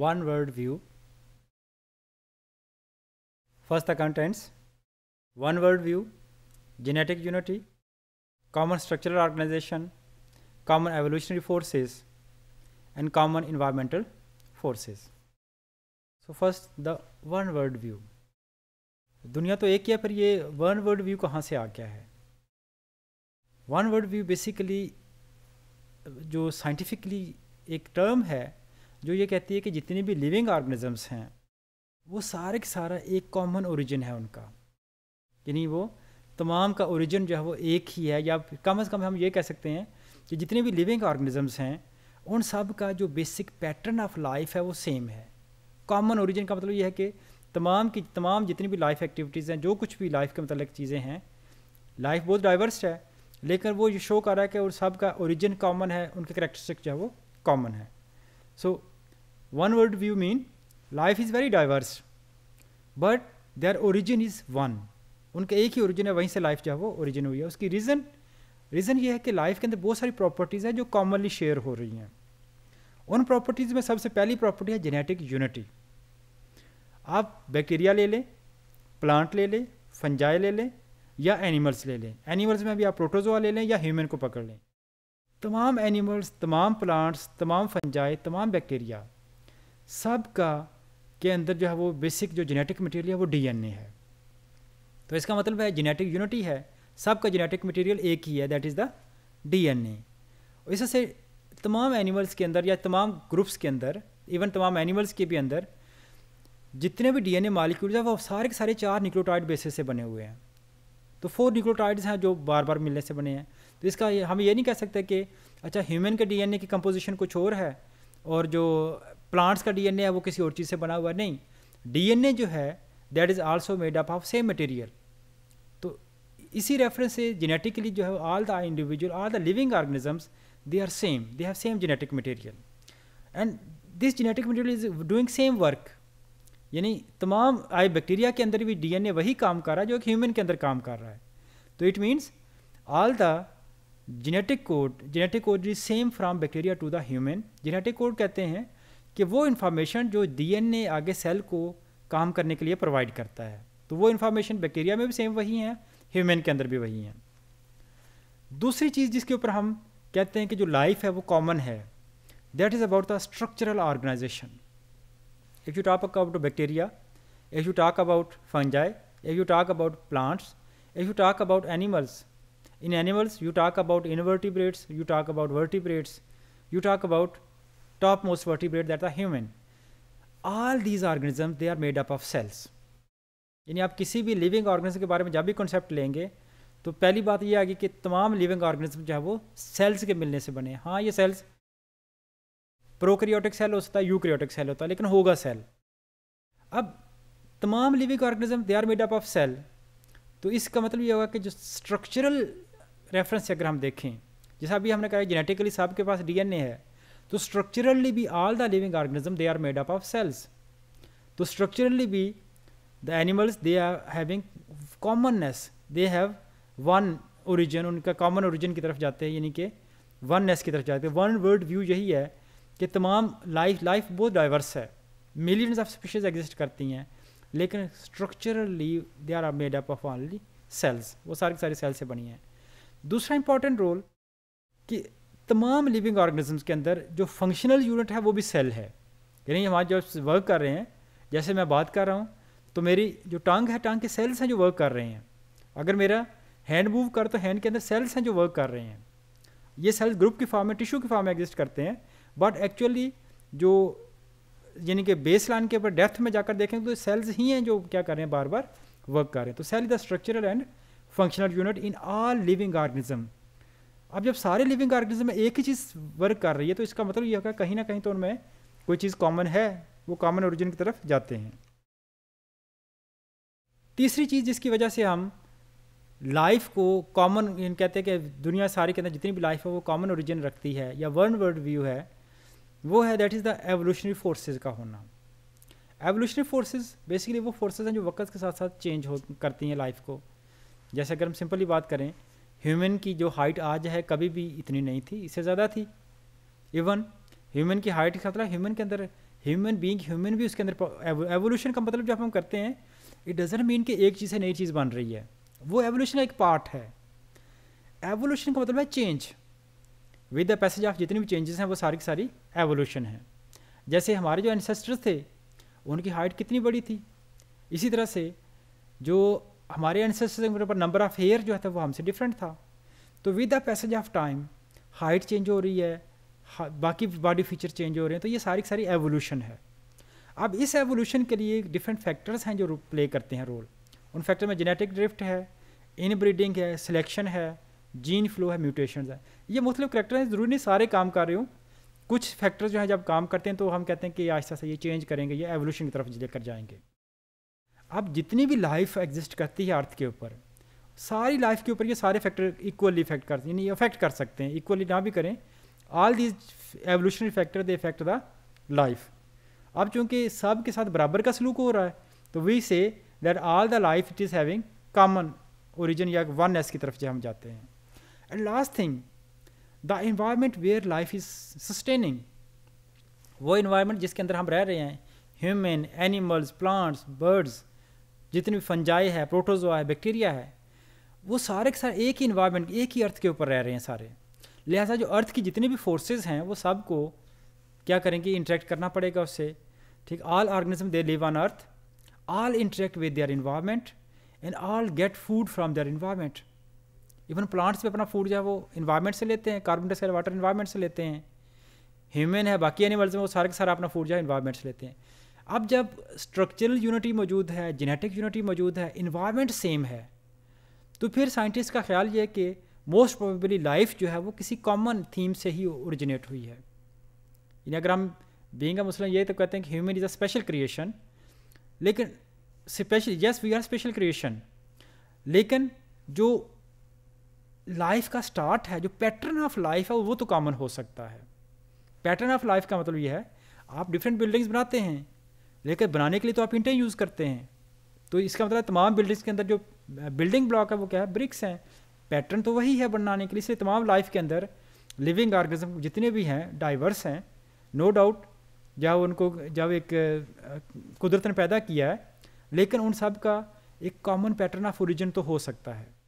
one word view first the contents one word view genetic unity common structural organization common evolutionary forces and common environmental forces so first the one word view दुनिया तो एक ही है पर ये one word view कहाँ से आ गया है वन वर्ड व्यू बेसिकली जो साइंटिफिकली एक टर्म है जो ये कहती है कि जितनी भी लिविंग ऑर्गेनिजम्स हैं वो सारे के सारा एक कॉमन ओरिजिन है उनका यानी वो तमाम का ओरिजिन जो है वो एक ही है या कम अज़ कम हम ये कह सकते हैं कि जितने भी लिविंग ऑर्गेनिजम्स हैं उन सब का जो बेसिक पैटर्न ऑफ लाइफ है वो सेम है कॉमन ओरिजिन का मतलब ये है कि तमाम की तमाम जितनी भी लाइफ एक्टिविटीज़ हैं जो कुछ भी लाइफ के मतलब चीज़ें हैं लाइफ बहुत डाइवर्स है लेकिन वो ये शो कर रहा है कि उन सब का ओरिजिन कॉमन है उनके करेक्टरिस्टिक जो है वो कॉमन है सो so, One world view mean life is very diverse but their origin is one उनका एक ही ओरिजिन है वहीं से लाइफ जो है वो ओरिजिन हुई है उसकी रीज़न रीज़न ये है कि लाइफ के अंदर बहुत सारी प्रॉपर्टीज़ हैं जो कॉमनली शेयर हो रही हैं उन प्रॉपर्टीज़ में सबसे पहली प्रॉपर्टी है जेनेटिक यूनिटी आप बैक्टीरिया ले लें प्लांट ले लें फंजाई ले लें या एनिमल्स ले लें एनिमल्स में भी आप प्रोटोजोआ ले लें या ह्यूमन को पकड़ लें तमाम एनिमल्स तमाम प्लांट्स तमाम फंजाई तमाम बैक्टीरिया सब का के अंदर जो है वो बेसिक जो जेनेटिक मटेरियल है वो डीएनए है तो इसका मतलब है जेनेटिक यूनिटी है सब का जेनेटिक मटेरियल एक ही है दैट इज़ द डीएनए इससे तमाम एनिमल्स के अंदर या तमाम ग्रुप्स के अंदर इवन तमाम एनिमल्स के भी अंदर जितने भी डीएनए मालिक्यूल्स हैं वो सारे के सारे चार निक्लोटाइड बेसिस से बने हुए हैं तो फोर निक्लोटाइड्स हैं जो बार बार मिलने से बने हैं तो इसका हम ये नहीं कह सकते कि अच्छा ह्यूमन के डीएनए की कंपोजिशन कुछ और है और जो प्लांट्स का डीएनए है वो किसी और चीज़ से बना हुआ नहीं डीएनए जो है that is also made up of same material तो इसी रेफरेंस से जेनेटिकली जो है all the individual all the living organisms they are same they have same genetic material and this genetic material is doing same work यानी तमाम आई bacteria के अंदर भी डीएनए वही काम कर रहा है जो एक ह्यूमन के अंदर काम कर रहा है तो it means all the genetic code genetic code is same from bacteria to the human genetic code कहते हैं कि वो इन्फॉर्मेशन जो डीएनए आगे सेल को काम करने के लिए प्रोवाइड करता है तो वो इन्फॉर्मेशन बैक्टीरिया में भी सेम वही है ह्यूमन के अंदर भी वही है दूसरी चीज़ जिसके ऊपर हम कहते हैं कि जो लाइफ है वो कॉमन है that is about the structural organisation if you talk about bacteria if you talk about fungi if you talk about plants if you talk about animals in animals you talk about invertebrates you talk about vertebrates you talk about topmost vertebrate that the human all these organisms they are made up of cells यानी आप किसी भी living organism के बारे में जब भी concept लेंगे तो पहली बात ये आगी कि तमाम लिविंग ऑर्गेनिज्म जो है वो सेल्स के मिलने से बने हाँ ये सेल्स प्रोक्रियोटिक सेल हो सकता है यूक्रियोटिक सेल होता है लेकिन होगा सेल अब तमाम living organism they are made up of cell तो इसका मतलब ये होगा कि जो स्ट्रक्चरल रेफरेंस अगर हम देखें जैसा अभी हमने कहा जेनेटिकली साहब के पास डीएनए है तो स्ट्रक्चरली भी all the living organism they are made up of cells तो स्ट्रक्चरली भी the animals they are having commonness they have one origin उनका कॉमन ओरिजिन की तरफ जाते हैं यानी कि वन नेस की तरफ जाते हैं वन वर्ल्ड व्यू यही है कि तमाम लाइफ लाइफ बहुत डाइवर्स है मिलियंस ऑफ स्पीशीज एग्जिस्ट करती हैं लेकिन structurally they are made up of only cells वो सारी सारी सेल्स से बनी हैं दूसरा इंपॉर्टेंट रोल कि तमाम लिविंग ऑर्गेनिजम्स के अंदर जो फंक्शनल यूनिट है वो भी सेल है यानी हमारे जो जब वर्क कर रहे हैं जैसे मैं बात कर रहा हूँ तो मेरी जो टांग है टांग के सेल्स हैं जो वर्क कर रहे हैं अगर मेरा हैंड मूव कर तो हैंड के अंदर सेल्स हैं जो वर्क कर रहे हैं ये सेल्स ग्रुप की फॉर्म में टिश्यू की फॉर्म में एग्जिस्ट करते हैं बट एक्चुअली जो यानी कि बेस लाइन के ऊपर डेप्थ में जाकर देखें तो सेल्स ही हैं जो क्या कर रहे हैं बार बार वर्क कर रहे हैं तो cell is the structural and functional unit in all living organism अब जब सारे लिविंग ऑर्गेनिज्म में एक ही चीज़ वर्क कर रही है तो इसका मतलब ये होगा कहीं ना कहीं तो उनमें कोई चीज़ कॉमन है वो कॉमन ओरिजिन की तरफ जाते हैं तीसरी चीज़ जिसकी वजह से हम लाइफ को कॉमन कहते हैं कि दुनिया सारी के अंदर जितनी भी लाइफ है वो कॉमन ओरिजिन रखती है या वर्ल्ड वर्ल्ड व्यू है वो है that is the evolutionary forces का होना एवोल्यूशनरी फोर्सेज बेसिकली वो फोर्सेज हैं जो वक्त के साथ साथ चेंज हो करती हैं लाइफ को जैसे अगर हम सिंपली बात करें ह्यूमन की जो हाइट आज है कभी भी इतनी नहीं थी इससे ज़्यादा थी इवन ह्यूमन की हाइट का मतलब ह्यूमन के अंदर ह्यूमन बींग ह्यूमन भी उसके अंदर एवोल्यूशन का मतलब जब हम करते हैं इट डजेंट मीन कि एक चीज़ से नई चीज़ बन रही है वो एवोल्यूशन का एक पार्ट है एवोल्यूशन का मतलब है change with the passage of जितनी भी चेंजेस हैं वो सारी की सारी एवोल्यूशन है जैसे हमारे जो एनसेस्टर्स थे उनकी हाइट कितनी बड़ी थी इसी तरह से जो हमारे एनसेस के ऊपर नंबर ऑफ हेयर जो है था तो वो हमसे डिफरेंट था तो with the passage of time height change हो रही है बाकी बॉडी फीचर चेंज हो रहे हैं तो ये सारी सारी एवोल्यूशन है अब इस एवोल्यूशन के लिए डिफरेंट फैक्टर्स हैं जो प्ले करते हैं रोल उन फैक्टर में जेनेटिक ड्रिफ्ट है इन ब्रीडिंग है सिलेक्शन है जीन फ्लो है म्यूटेशन है ये मुख्तु मतलब करेक्टर हैं ज़रूरी नहीं सारे काम कर रहे हो कुछ फैक्टर्स जो हैं जब काम करते हैं तो हम कहते हैं कि आहिस्ता से ये चेंज करेंगे ये एवोल्यूशन की तरफ लेकर जाएंगे अब जितनी भी लाइफ एग्जिस्ट करती है अर्थ के ऊपर सारी लाइफ के ऊपर ये सारे फैक्टर इक्वली इफेक्ट करते हैं यानी अफेक्ट कर सकते हैं इक्वली ना भी करें all these evolutionary factor they effect the life अब चूंकि सब के साथ बराबर का सलूक हो रहा है तो we say that all the life it is having common origin या वन एस की तरफ जो हम जाते हैं and last thing the environment where life is sustaining वो इन्वायरमेंट जिसके अंदर हम रह रहे हैं ह्यूमन एनिमल्स प्लांट्स बर्ड्स जितने भी फंजाई है प्रोटोजोआ है बैक्टीरिया है वो सारे के सारे एक ही इन्वायरमेंट एक ही अर्थ के ऊपर रह रहे हैं सारे लिहाजा जो अर्थ की जितनी भी फोर्सेज हैं वो सबको क्या करेंगे इंटरेक्ट करना पड़ेगा उससे ठीक all organism they live on earth all interact with their environment and all get food from their environment even plants भी अपना फूड जो है वो इन्वायरमेंट से लेते हैं कार्बन डाइऑक्साइड वाटर इन्वायरमेंट से लेते हैं ह्यूमन है बाकी एनिमल्स में वो सारे के सारे अपना फूड जो है इन्वायरमेंट से लेते हैं अब जब स्ट्रक्चरल यूनिटी मौजूद है जेनेटिक यूनिटी मौजूद है इन्वायरमेंट सेम है तो फिर साइंटिस्ट का ख्याल ये कि मोस्ट प्रोबेबली लाइफ जो है वो किसी कॉमन थीम से ही ओरिजिनेट हुई है यानी अगर हम बींग मुस्लिम ये तो कहते हैं कि human is a special creation लेकिन special yes we are special creation लेकिन जो लाइफ का स्टार्ट है जो पैटर्न ऑफ लाइफ है वो तो कॉमन हो सकता है पैटर्न ऑफ लाइफ का मतलब ये है आप डिफरेंट बिल्डिंग्स बनाते हैं लेकिन बनाने के लिए तो आप ईंटें यूज़ करते हैं तो इसका मतलब तमाम बिल्डिंग्स के अंदर जो बिल्डिंग ब्लॉक है वो क्या है ब्रिक्स हैं पैटर्न तो वही है बनाने के लिए इसलिए तमाम लाइफ के अंदर लिविंग ऑर्गेनिज्म जितने भी हैं डाइवर्स हैं नो डाउट जब उनको जब एक कुदरत ने पैदा किया है लेकिन उन सब का एक कॉमन पैटर्न ऑफ ओरिजिन तो हो सकता है